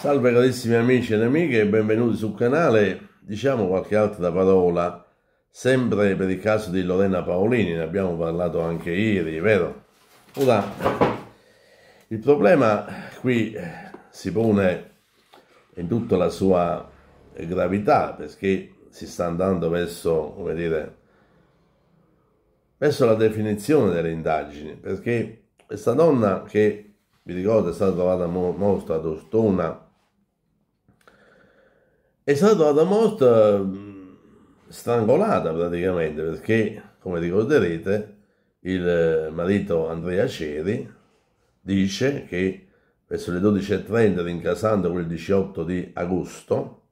Salve carissimi amici ed amiche benvenuti sul canale. Diciamo qualche altra parola, sempre per il caso di Lorena Paolini, ne abbiamo parlato anche ieri, vero? Ora, il problema qui eh, si pone in tutta la sua gravità, perché si sta andando verso, come dire, verso la definizione delle indagini, perché questa donna che vi ricordo è stata trovata morta ad Ostona è stata una morte mm, strangolata praticamente perché, come ricorderete, il eh, marito Andrea Ceri dice che verso le 12.30, rincasando quel 18 di agosto,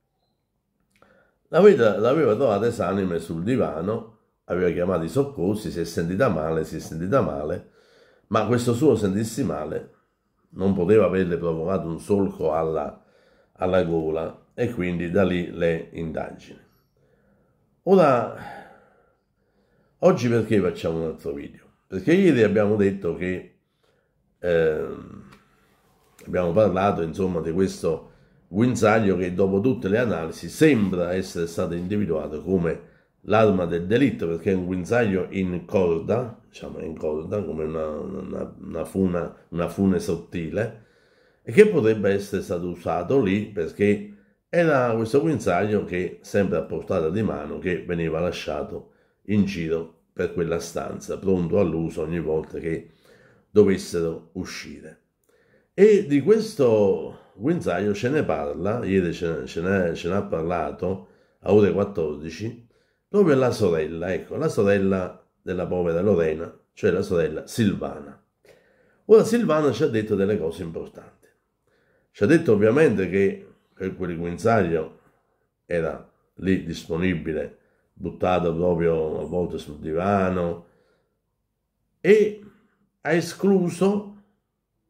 l'aveva, l'aveva trovata esanime sul divano, aveva chiamato i soccorsi, si è sentita male, si è sentita male, ma questo suo sentirsi male non poteva averle provocato un solco alla, alla gola e quindi da lì le indagini. Ora, oggi perché facciamo un altro video? Perché ieri abbiamo detto che eh, abbiamo parlato insomma di questo guinzaglio che dopo tutte le analisi sembra essere stato individuato come l'arma del delitto perché è un guinzaglio in corda, diciamo in corda come una, una, una, funa, una fune sottile e che potrebbe essere stato usato lì perché era questo guinzaglio che, sempre a portata di mano, che veniva lasciato in giro per quella stanza, pronto all'uso ogni volta che dovessero uscire. E di questo guinzaglio ce ne parla, ieri ce, n'ha parlato a ore 14, proprio la sorella, ecco, la sorella della povera Lorena, cioè la sorella Silvana. Ora Silvana ci ha detto delle cose importanti. Ci ha detto ovviamente che quel guinzaglio era lì disponibile, buttato proprio a volte sul divano e ha escluso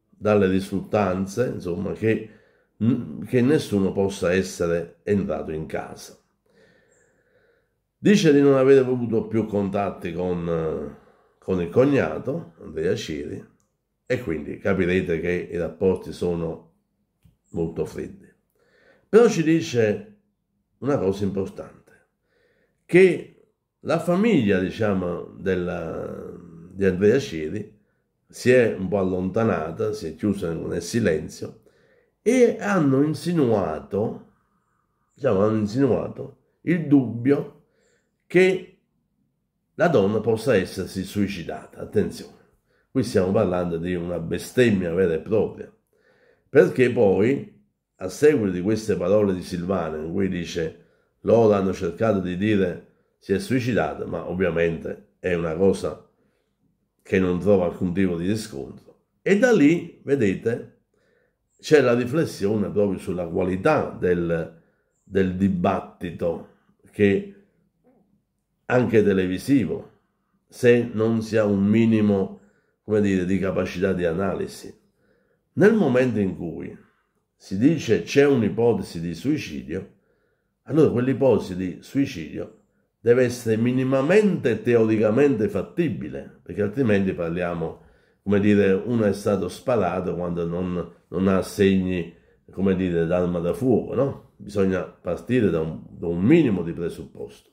dalle risultanze, insomma, che, che nessuno possa essere entrato in casa. Dice di non aver avuto più contatti con, con il cognato, Andrea Ciri, e quindi capirete che i rapporti sono molto freddi. Però ci dice una cosa importante, che la famiglia, diciamo, della, di Andrea Ciri si è un po' allontanata, si è chiusa nel silenzio e hanno insinuato, diciamo, hanno insinuato il dubbio che la donna possa essersi suicidata. Attenzione, qui stiamo parlando di una bestemmia vera e propria, perché poi a seguito di queste parole di Silvana, in cui dice loro hanno cercato di dire si è suicidata, ma ovviamente è una cosa che non trova alcun tipo di riscontro. E da lì, vedete, c'è la riflessione proprio sulla qualità del, del dibattito che anche televisivo, se non si ha un minimo, come dire, di capacità di analisi. Nel momento in cui si dice c'è un'ipotesi di suicidio, allora quell'ipotesi di suicidio deve essere minimamente teoricamente fattibile, perché altrimenti parliamo, come dire, uno è stato sparato quando non, non ha segni, come dire, d'arma da fuoco, no? Bisogna partire da un, da un minimo di presupposto.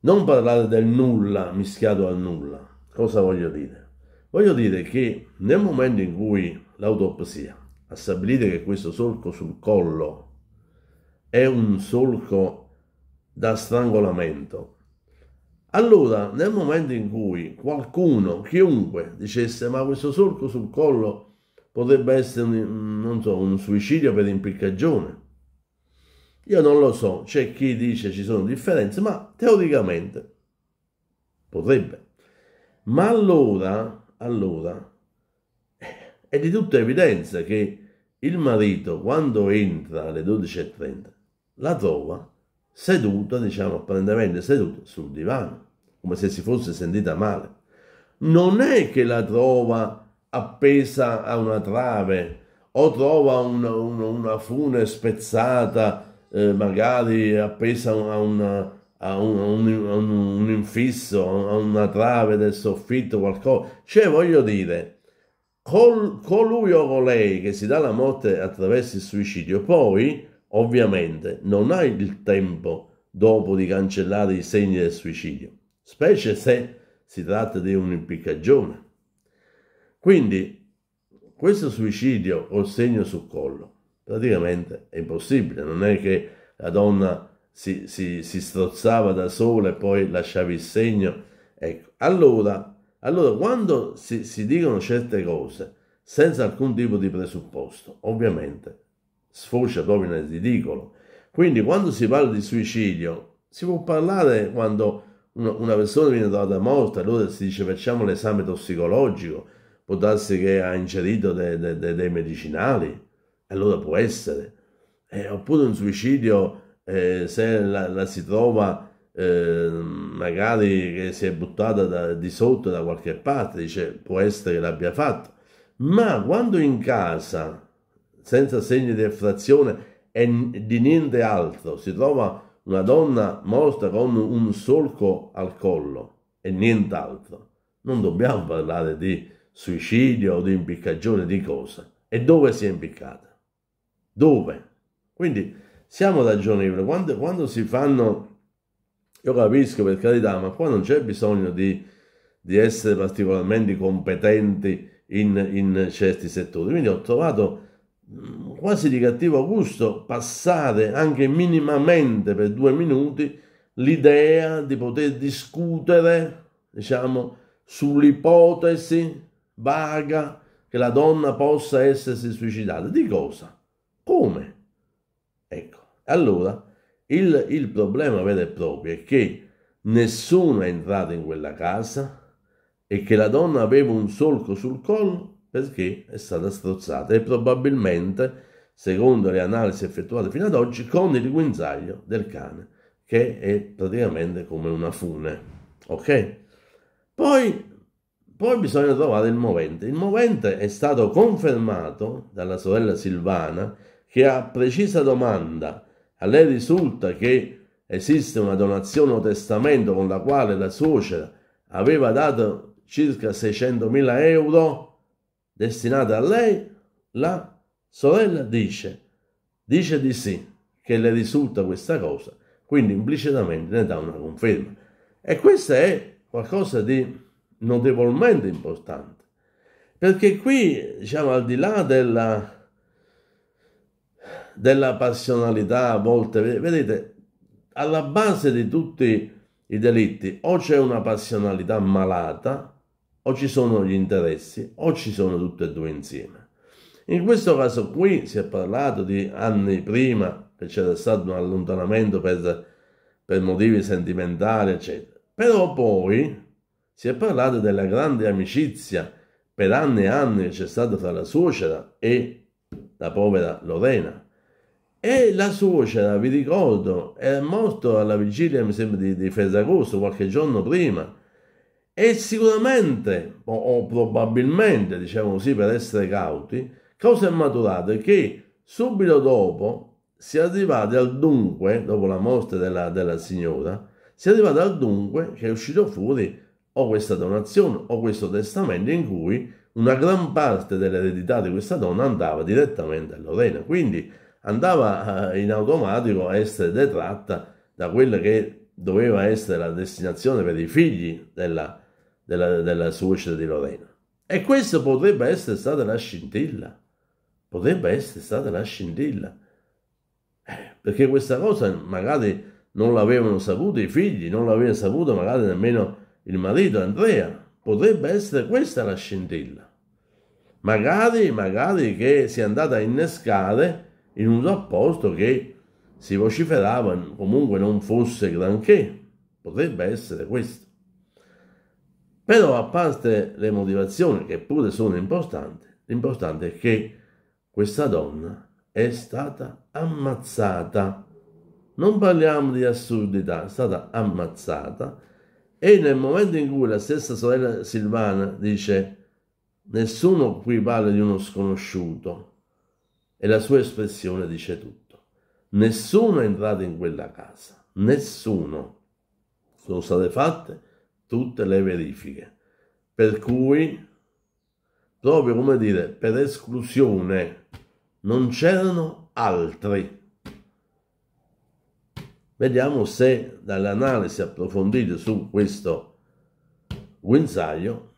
Non parlare del nulla mischiato al nulla. Cosa voglio dire? Voglio dire che nel momento in cui l'autopsia a stabilire che questo solco sul collo è un solco da strangolamento. Allora, nel momento in cui qualcuno, chiunque, dicesse ma questo solco sul collo potrebbe essere, un, so, un suicidio per impiccagione, io non lo so, c'è chi dice ci sono differenze, ma teoricamente potrebbe. Ma allora, allora, è di tutta evidenza che il marito, quando entra alle 12.30, la trova seduta, diciamo apparentemente seduta, sul divano, come se si fosse sentita male. Non è che la trova appesa a una trave o trova una, una, una fune spezzata, eh, magari appesa a, una, a, un, a, un, a un, un, infisso, a una trave del soffitto, qualcosa. Cioè, voglio dire, col, colui o colei che si dà la morte attraverso il suicidio, poi ovviamente non ha il tempo dopo di cancellare i segni del suicidio, specie se si tratta di un'impiccagione. Quindi questo suicidio col segno sul collo praticamente è impossibile, non è che la donna si, si, si strozzava da sola e poi lasciava il segno. Ecco, allora allora, quando si, si dicono certe cose senza alcun tipo di presupposto, ovviamente sfocia proprio nel ridicolo. Quindi, quando si parla di suicidio, si può parlare quando una persona viene trovata morta, allora si dice facciamo l'esame tossicologico, può darsi che ha ingerito dei, dei, dei medicinali, allora può essere. Eh, oppure un suicidio, eh, se la, la si trova Ehm, magari che si è buttata da, di sotto da qualche parte, dice può essere che l'abbia fatto, ma quando in casa, senza segni di effrazione e di niente altro, si trova una donna morta con un solco al collo e nient'altro, non dobbiamo parlare di suicidio o di impiccagione di cosa. E dove si è impiccata? Dove? Quindi siamo ragionevoli. Quando, quando si fanno io capisco per carità, ma qua non c'è bisogno di, di essere particolarmente competenti in, in, certi settori. Quindi ho trovato mm, quasi di cattivo gusto passare anche minimamente per due minuti l'idea di poter discutere, diciamo, sull'ipotesi vaga che la donna possa essersi suicidata. Di cosa? Come? Ecco, allora il, il problema vero e proprio è che nessuno è entrato in quella casa e che la donna aveva un solco sul collo perché è stata strozzata e probabilmente, secondo le analisi effettuate fino ad oggi, con il guinzaglio del cane, che è praticamente come una fune. Ok? Poi poi bisogna trovare il movente. Il movente è stato confermato dalla sorella Silvana che ha precisa domanda a lei risulta che esiste una donazione o testamento con la quale la suocera aveva dato circa 600.000 euro destinata a lei? La sorella dice, dice di sì, che le risulta questa cosa, quindi implicitamente ne dà una conferma. E questo è qualcosa di notevolmente importante, perché qui, diciamo, al di là della della passionalità a volte. Vedete, alla base di tutti i delitti o c'è una passionalità malata, o ci sono gli interessi, o ci sono tutte e due insieme. In questo caso qui si è parlato di anni prima che c'era stato un allontanamento per, per motivi sentimentali, eccetera. Però poi si è parlato della grande amicizia per anni e anni che c'è stata tra la suocera e la povera Lorena. E la suocera, vi ricordo, è morto alla vigilia, mi sembra, di, di Ferragosto, qualche giorno prima. E sicuramente, o, o probabilmente, diciamo così, per essere cauti, cosa è maturato? È che subito dopo si è arrivati al dunque, dopo la morte della, della signora, si è arrivati al dunque che è uscito fuori o questa donazione o questo testamento in cui una gran parte dell'eredità di questa donna andava direttamente a Lorena. Quindi andava eh, in automatico a essere detratta da quella che doveva essere la destinazione per i figli della, della, della suocera di Lorena. E questa potrebbe essere stata la scintilla, potrebbe essere stata la scintilla, eh, perché questa cosa magari non l'avevano saputo i figli, non l'aveva saputo magari nemmeno il marito Andrea, potrebbe essere questa la scintilla. Magari, magari che si è andata a innescare in un rapporto che si vociferava comunque non fosse granché, potrebbe essere questo. Però a parte le motivazioni che pure sono importanti, l'importante è che questa donna è stata ammazzata. Non parliamo di assurdità, è stata ammazzata e nel momento in cui la stessa sorella Silvana dice nessuno qui parla di uno sconosciuto, e la sua espressione dice tutto. Nessuno è entrato in quella casa, nessuno. Sono state fatte tutte le verifiche. Per cui, proprio come dire, per esclusione, non c'erano altri. Vediamo se dall'analisi approfondita su questo guinzaglio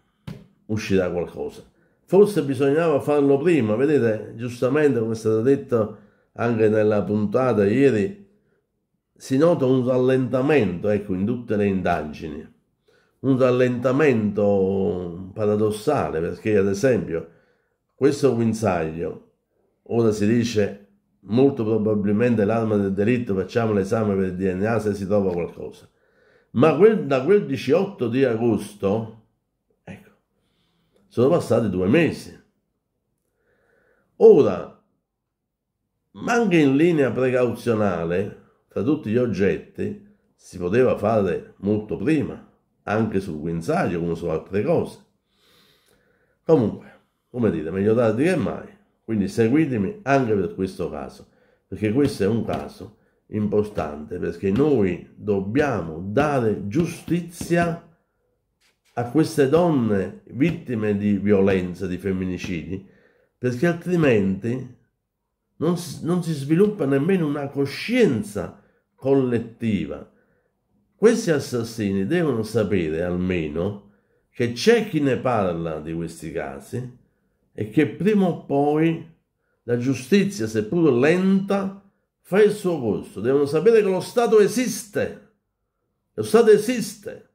uscirà qualcosa. Forse bisognava farlo prima, vedete, giustamente come è stato detto anche nella puntata ieri, si nota un rallentamento, ecco, in tutte le indagini. Un rallentamento paradossale, perché ad esempio questo guinzaglio, ora si dice molto probabilmente l'arma del delitto, facciamo l'esame per il DNA se si trova qualcosa, ma quel, da quel 18 di agosto sono passati due mesi. Ora, ma anche in linea precauzionale, tra tutti gli oggetti, si poteva fare molto prima, anche sul guinzaglio come su altre cose. Comunque, come dite, meglio tardi che mai. Quindi seguitemi anche per questo caso, perché questo è un caso importante, perché noi dobbiamo dare giustizia a a queste donne vittime di violenza, di femminicidi, perché altrimenti non si, non si sviluppa nemmeno una coscienza collettiva. Questi assassini devono sapere almeno che c'è chi ne parla di questi casi e che prima o poi la giustizia, seppur lenta, fa il suo corso. Devono sapere che lo Stato esiste. Lo Stato esiste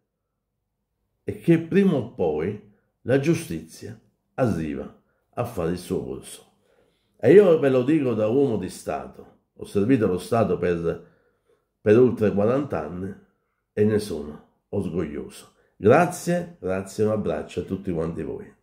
e che prima o poi la giustizia arriva a fare il suo corso. E io ve lo dico da uomo di Stato, ho servito lo Stato per, per oltre 40 anni e ne sono orgoglioso. Grazie, grazie, un abbraccio a tutti quanti voi.